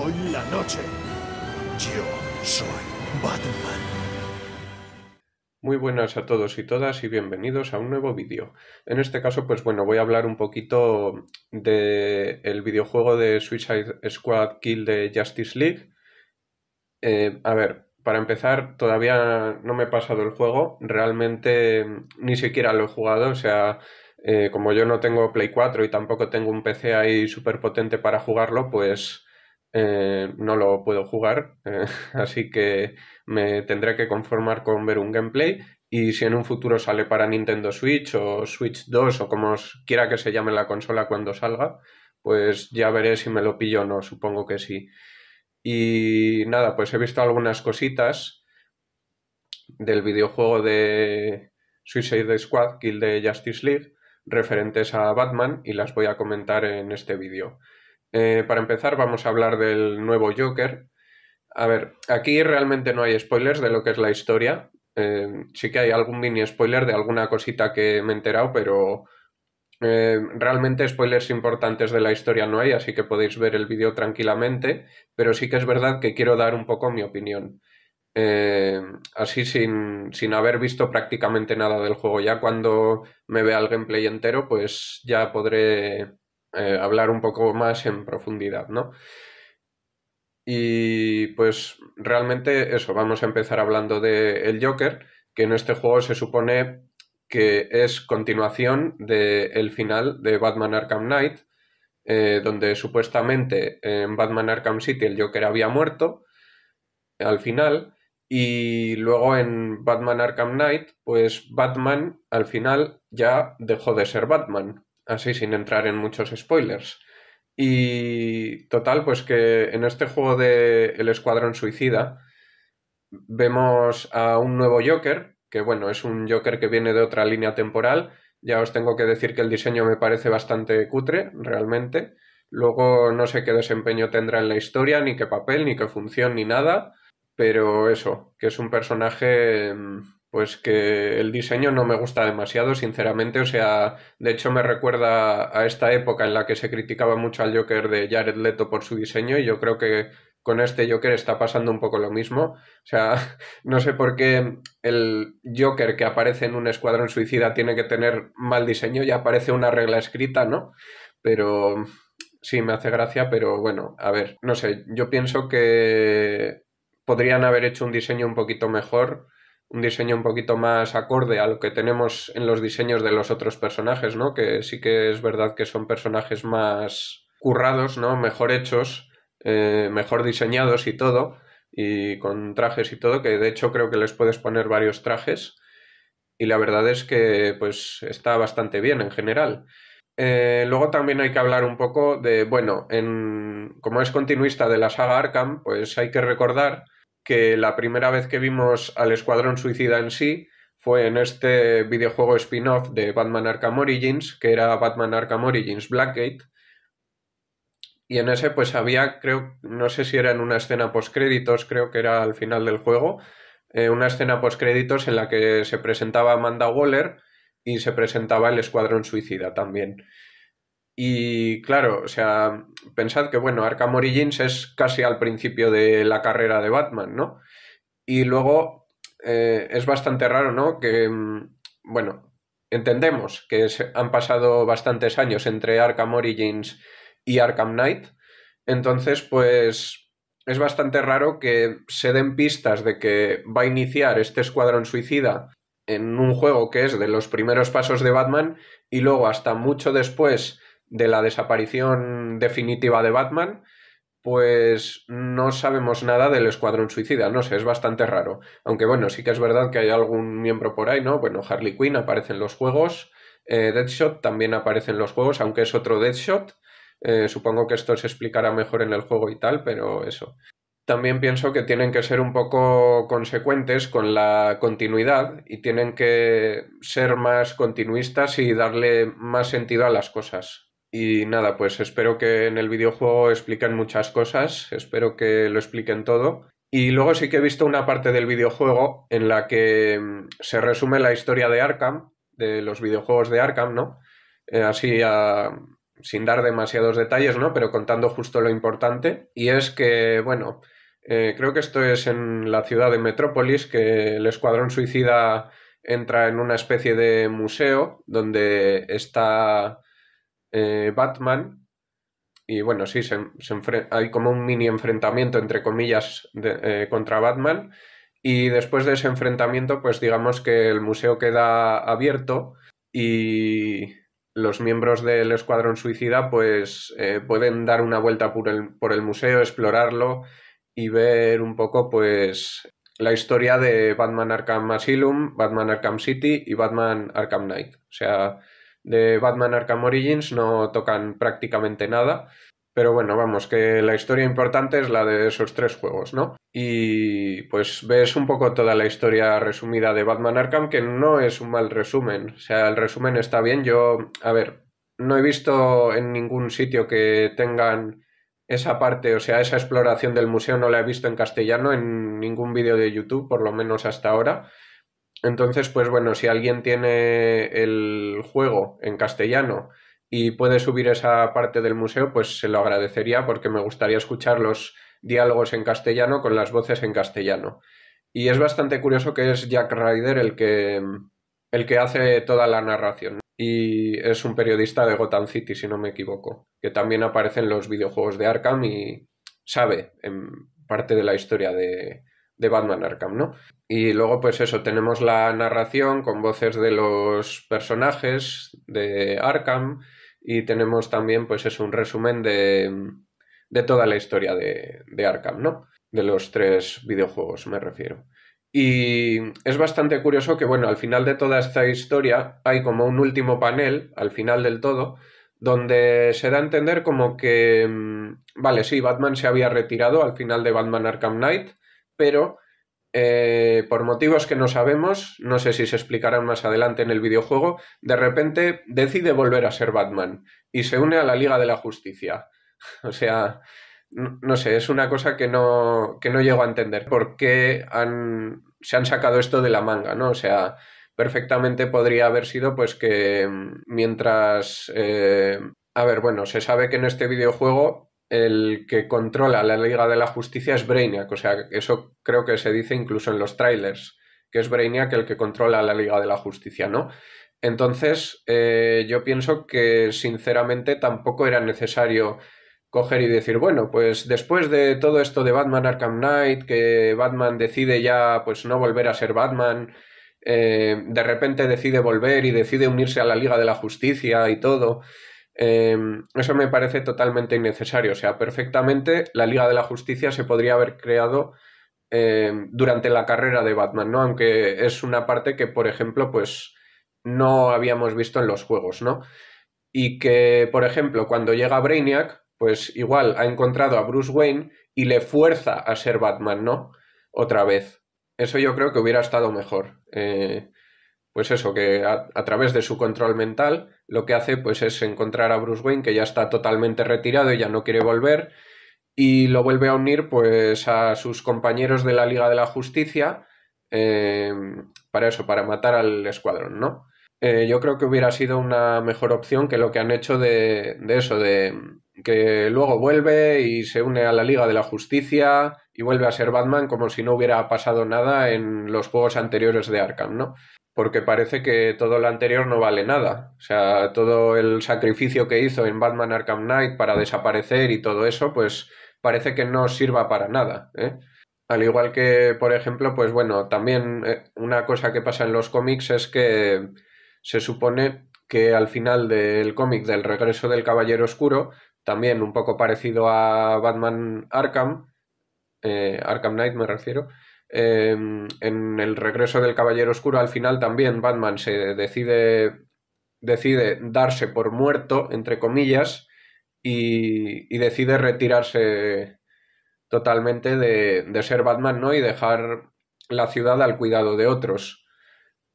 soy la noche. Yo soy Batman. Muy buenas a todos y todas y bienvenidos a un nuevo vídeo. En este caso, pues bueno, voy a hablar un poquito del el videojuego de Suicide Squad Kill de Justice League. Eh, a ver, para empezar, todavía no me he pasado el juego, realmente mm, ni siquiera lo he jugado, o sea, eh, como yo no tengo Play 4 y tampoco tengo un PC ahí súper potente para jugarlo, pues eh, no lo puedo jugar, eh, así que me tendré que conformar con ver un gameplay y si en un futuro sale para Nintendo Switch o Switch 2 o como quiera que se llame la consola cuando salga, pues ya veré si me lo pillo o no, supongo que sí. Y nada, pues he visto algunas cositas del videojuego de Suicide Squad, Kill de Justice League, referentes a Batman y las voy a comentar en este vídeo. Eh, para empezar, vamos a hablar del nuevo Joker. A ver, aquí realmente no hay spoilers de lo que es la historia. Eh, sí que hay algún mini spoiler de alguna cosita que me he enterado, pero eh, realmente spoilers importantes de la historia no hay, así que podéis ver el vídeo tranquilamente. Pero sí que es verdad que quiero dar un poco mi opinión. así sin, sin, haber visto prácticamente nada del juego. Ya cuando me vea el gameplay entero, pues ya podré eh, hablar un poco más en profundidad, ¿no? Y pues realmente eso, vamos a empezar hablando de el Joker, que en este juego se supone que es continuación del el final de Batman Arkham Knight, eh, donde supuestamente en Batman Arkham City el Joker había muerto al final, y luego en Batman Arkham Knight, pues Batman al final ya dejó de ser Batman, así sin entrar en muchos spoilers. Y total, pues que en este juego de El Escuadrón Suicida vemos a un nuevo Joker, que bueno, es un Joker que viene de otra línea temporal. Ya os tengo que decir que el diseño me parece bastante cutre, realmente. Luego no sé qué desempeño tendrá en la historia, ni qué papel, ni qué función, ni nada. Pero eso, que es un personaje mm, pues que el diseño no me gusta demasiado, sinceramente. O sea, de hecho me recuerda a esta época en la que se criticaba mucho al Joker de Jared Leto por su diseño y yo creo que con este Joker está pasando un poco lo mismo. O sea, no sé por qué el Joker que aparece en un escuadrón suicida tiene que tener mal diseño, ya aparece una regla escrita, ¿no? Pero sí, me hace gracia, pero bueno, a ver, no sé, yo pienso que podrían haber hecho un diseño un poquito mejor un diseño un poquito más acorde a lo que tenemos en los diseños de los otros personajes, ¿no? Que sí que es verdad que son personajes más currados, ¿no? Mejor hechos, eh, mejor diseñados y todo, y con trajes y todo, que de hecho creo que les puedes poner varios trajes, y la verdad es que pues está bastante bien en general. Eh, luego también hay que hablar un poco de, bueno, en, como es continuista de la saga Arkham, pues hay que recordar que la primera vez que vimos al Escuadrón Suicida en sí fue en este videojuego spin-off de Batman Arkham Origins, que era Batman Arkham Origins Blackgate. Y en ese pues había, creo, no sé si era en una escena post-créditos, creo que era al final del juego, eh, una escena post-créditos en la que se presentaba Amanda Waller y se presentaba el Escuadrón Suicida también. Y claro, o sea, pensad que, bueno, Arkham Origins es casi al principio de la carrera de Batman, ¿no? Y luego eh, es bastante raro, ¿no? Que, mm, bueno, entendemos que han pasado bastantes años entre Arkham Origins y Arkham Knight, entonces, pues es bastante raro que se den pistas de que va a iniciar este escuadrón suicida en un juego que es de los primeros pasos de Batman y luego hasta mucho después de la desaparición definitiva de Batman, pues no sabemos nada del Escuadrón Suicida, no sé, es bastante raro. Aunque bueno, sí que es verdad que hay algún miembro por ahí, ¿no? Bueno, Harley Quinn aparece en los juegos, eh, Deadshot también aparece en los juegos, aunque es otro Deadshot. Eh, supongo que esto se explicará mejor en el juego y tal, pero eso. También pienso que tienen que ser un poco consecuentes con la continuidad y tienen que ser más continuistas y darle más sentido a las cosas. Y nada, pues espero que en el videojuego expliquen muchas cosas, espero que lo expliquen todo. Y luego sí que he visto una parte del videojuego en la que mm, se resume la historia de Arkham, de los videojuegos de Arkham, ¿no? Eh, así sin dar demasiados detalles, ¿no? Pero contando justo lo importante. Y es que, bueno, eh, creo que esto es en la ciudad de Metrópolis, que el Escuadrón Suicida entra en una especie de museo donde está eh, Batman. Y bueno, sí, se, hay como un mini enfrentamiento, entre comillas, eh, contra Batman. Y después de ese enfrentamiento, pues digamos que el museo queda abierto y los miembros del Escuadrón Suicida pues eh, pueden dar una vuelta por el, por el museo, explorarlo y ver un poco pues la historia de Batman Arkham Asylum, Batman Arkham City y Batman Arkham Knight. O sea, de Batman Arkham Origins no tocan prácticamente nada. Pero bueno, vamos, que la historia importante es la de esos tres juegos, ¿no? Y pues ves un poco toda la historia resumida de Batman Arkham, que no es un mal resumen. O sea, el resumen está bien. Yo, a ver, no he visto en ningún sitio que tengan esa parte, o sea, esa exploración del museo no la he visto en castellano en ningún vídeo de YouTube, por lo menos hasta ahora. Entonces, pues bueno, si alguien tiene el juego en castellano y puede subir esa parte del museo, pues se lo agradecería porque me gustaría escuchar los diálogos en castellano con las voces en castellano. Y es bastante curioso que es Jack Ryder el que, el que hace toda la narración. Y es un periodista de Gotham City, si no me equivoco, que también aparece en los videojuegos de Arkham y sabe en parte de la historia de, de Batman Arkham, ¿no? Y luego, pues eso, tenemos la narración con voces de los personajes de Arkham y tenemos también, pues eso, un resumen de, de toda la historia de, de, Arkham, ¿no? De los tres videojuegos me refiero. Y es bastante curioso que, bueno, al final de toda esta historia hay como un último panel, al final del todo, donde se da a entender como que, mm, vale, sí, Batman se había retirado al final de Batman Arkham Knight, pero eh, por motivos que no sabemos, no sé si se explicarán más adelante en el videojuego, de repente decide volver a ser Batman y se une a la Liga de la Justicia. O sea, no, sé, es una cosa que no, que no llego a entender. ¿Por qué se han sacado esto de la manga? ¿no? O sea, perfectamente podría haber sido pues que mm, mientras... Eh, a ver, bueno, se sabe que en este videojuego el que controla la Liga de la Justicia es Brainiac, o sea, eso creo que se dice incluso en los trailers, que es Brainiac el que controla la Liga de la Justicia, ¿no? Entonces, eh, yo pienso que sinceramente tampoco era necesario coger y decir, bueno, pues después de todo esto de Batman Arkham Knight, que Batman decide ya pues no volver a ser Batman, eh, de repente decide volver y decide unirse a la Liga de la Justicia y todo, Em, eso me parece totalmente innecesario. O sea, perfectamente la Liga de la Justicia se podría haber creado em, durante la carrera de Batman, ¿no? Aunque es una parte que, por ejemplo, pues no habíamos visto en los juegos, ¿no? Y que, por ejemplo, cuando llega Brainiac, pues igual ha encontrado a Bruce Wayne y le fuerza a ser Batman, ¿no? Otra vez. Eso yo creo que hubiera estado mejor. Eh, pues eso, que a, través de su control mental lo que hace pues es encontrar a Bruce Wayne que ya está totalmente retirado y ya no quiere volver y lo vuelve a unir pues a sus compañeros de la Liga de la Justicia em, para eso, para matar al escuadrón, ¿no? Eh, yo creo que hubiera sido una mejor opción que lo que han hecho de, de eso, de que luego vuelve y se une a la Liga de la Justicia y vuelve a ser Batman como si no hubiera pasado nada en los juegos anteriores de Arkham, ¿no? Porque parece que todo lo anterior no vale nada. O sea, todo el sacrificio que hizo en Batman Arkham Knight para desaparecer y todo eso, pues parece que no sirva para nada, ¿eh? Al igual que, por ejemplo, pues bueno, también eh, una cosa que pasa en los cómics es que se supone que al final del cómic del regreso del Caballero Oscuro, también un poco parecido a Batman Arkham, eh, Arkham Knight me refiero, em, en el regreso del Caballero Oscuro al final también Batman se decide, decide darse por muerto, entre comillas, y, decide retirarse totalmente de, de, ser Batman ¿no? y dejar la ciudad al cuidado de otros.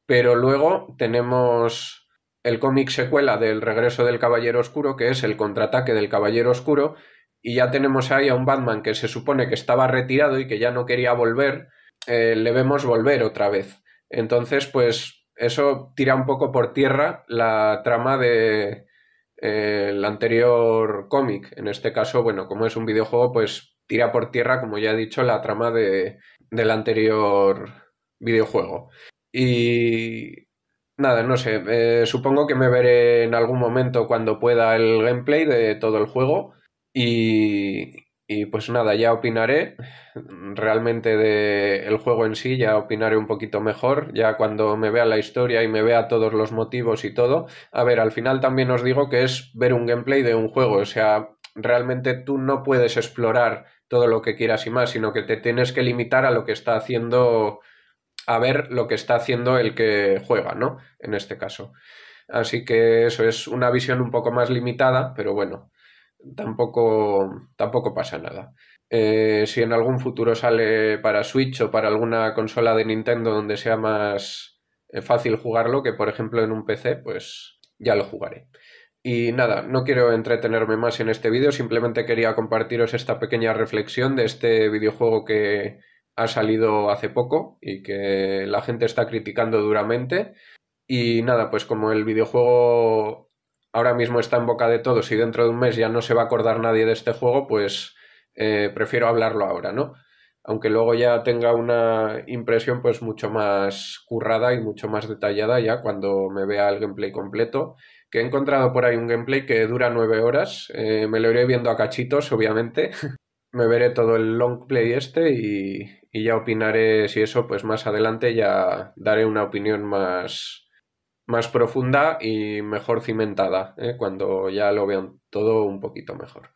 Pero luego tenemos el cómic secuela del Regreso del Caballero Oscuro, que es el contraataque del Caballero Oscuro, y ya tenemos ahí a un Batman que se supone que estaba retirado y que ya no quería volver, eh, le vemos volver otra vez. Entonces, pues eso tira un poco por tierra la trama de eh, el anterior cómic. En este caso, bueno, como es un videojuego, pues tira por tierra, como ya he dicho, la trama del anterior videojuego. Y Nada, no sé. Eh, supongo que me veré en algún momento cuando pueda el gameplay de todo el juego. Y, pues nada, ya opinaré realmente del juego en sí, ya opinaré un poquito mejor, ya cuando me vea la historia y me vea todos los motivos y todo. A ver, al final también os digo que es ver un gameplay de un juego, o sea, realmente tú no puedes explorar todo lo que quieras y más, sino que te tienes que limitar a lo que está haciendo, a ver lo que está haciendo el que juega, ¿no? En este caso. Así que eso es una visión un poco más limitada, pero bueno tampoco, tampoco pasa nada. Eh, si en algún futuro sale para Switch o para alguna consola de Nintendo donde sea más eh, fácil jugarlo que, por ejemplo, en un PC, pues ya lo jugaré. Y nada, no quiero entretenerme más en este vídeo, simplemente quería compartiros esta pequeña reflexión de este videojuego que ha salido hace poco y que la gente está criticando duramente. Y nada, pues como el videojuego ahora mismo está en boca de todos y dentro de un mes ya no se va a acordar nadie de este juego, pues eh, prefiero hablarlo ahora, ¿no? Aunque luego ya tenga una impresión pues mucho más currada y mucho más detallada ya cuando me vea el gameplay completo. Que he encontrado por ahí un gameplay que dura nueve horas. Eh, me lo iré viendo a cachitos, obviamente. me veré todo el long play este y, y ya opinaré si eso, pues más adelante ya daré una opinión más, más profunda y mejor cimentada, ¿eh? cuando ya lo vean todo un poquito mejor.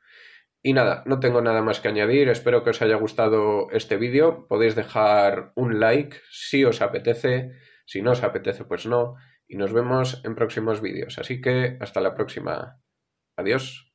Y nada, no tengo nada más que añadir, espero que os haya gustado este vídeo, podéis dejar un like si os apetece, si no os apetece pues no, y nos vemos en próximos vídeos, así que hasta la próxima. Adiós.